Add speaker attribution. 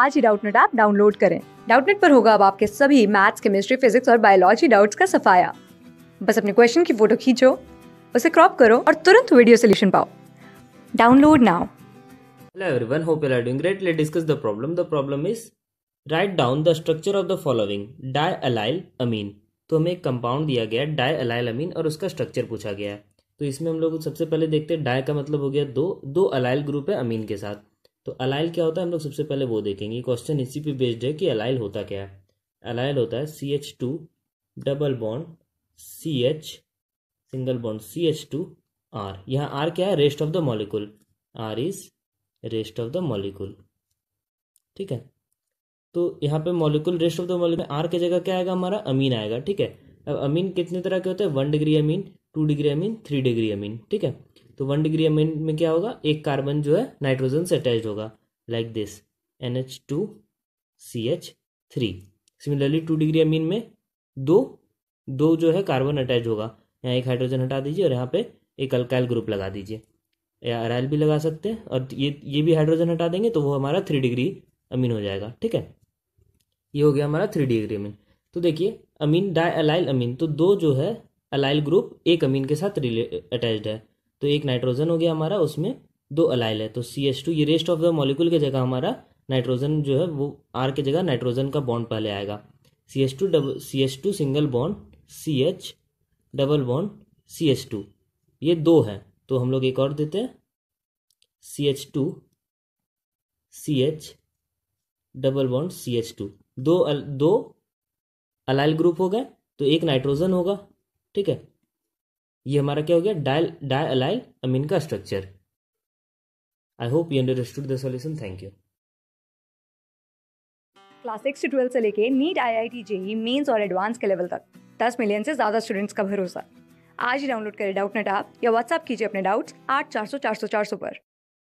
Speaker 1: आज ही Doubtnut app download करें डाउटनेट पर होगा अब आपके सभी मैथ्स केमिस्ट्री फिजिक्स और बायोलॉजी डाउट्स का सफाया बस अपने क्वेश्चन की फोटो खींचो उसे क्रॉप करो और तुरंत वीडियो सोल्यूशन पाओ download now
Speaker 2: Hello everyone, hope you are doing great. Let's discuss the problem. The problem is write down the structure of the following diallyl amine तो हमें एक कंपाउंड दिया गया है डायलाइल अमीन और उसका स्ट्रक्चर पूछा गया है तो इसमें हम लोग सबसे पहले देखते हैं डाय का मतलब हो गया दो दो अलाइल ग्रुप है अमीन के साथ तो अलाइल क्या होता है हम लोग सबसे पहले वो देखेंगे क्वेश्चन इसी पे बेस्ड है कि अलाइल होता क्या है अलाइल होता है C H two double bond C H single bond C H two R यहाँ आर क्या है rest of the molecule R is rest of the molecule ठीक है तो यहाँ पे molecule rest of the molecule R की जगह क्या आएगा हमारा अमीन आएगा ठीक है अब अमीन कितने तरह के होते हैं one degree amine two degree amine three degree amine ठीक है तो वन डिग्री अमेंट में क्या होगा एक कार्बन जो है नाइट्रोजन से अटैच होगा like this N H two C H three similarly two degree amine में दो दो जो है कार्बन अटैच होगा यहाँ एक हाइड्रोजन हटा दीजिए और यहाँ पे एक अल्काइल ग्रुप लगा दीजिए या अराइल भी लगा सकते हैं और ये ये भी हाइड्रोजन हटा देंगे तो वो हमारा थ्री डिग्री अमीन हो जाएगा ठीक है ये हो गया हमारा थ्री डिग्री अमीन तो देखिए अमीन डाई अलाइल अमीन तो दो जो है अलाइल ग्रुप एक अमीन के साथ रिले अटैच्ड है तो एक नाइट्रोजन हो गया हमारा उसमें दो अलाइल है तो सी एच टू ये रेस्ट ऑफ द मॉलिक्यूल की जगह हमारा नाइट्रोजन जो है वो आर की जगह नाइट्रोजन का बॉन्ड पहले आएगा C H two double C H two single bond C H double bond C H two ये दो है तो हम लोग एक और देते हैं C H two C H double bond C H two दो अल, दो अलाइल ग्रुप हो गए तो एक नाइट्रोजन होगा ठीक है ये हमारा क्या हो गया डायल डाय अलाइल अमीन का structure I hope you understood the solution thank you
Speaker 1: class six से ट्वेल्व से लेके NEET I I T JEE mains और एडवांस के लेवल तक दस मिलियन से ज़्यादा स्टूडेंट्स का भरोसा आज ही डाउनलोड करें डाउट नेट ऐप या व्हाट्सअप कीजिए अपने डाउट्स आठ चार सौ चार सौ चार सौ पर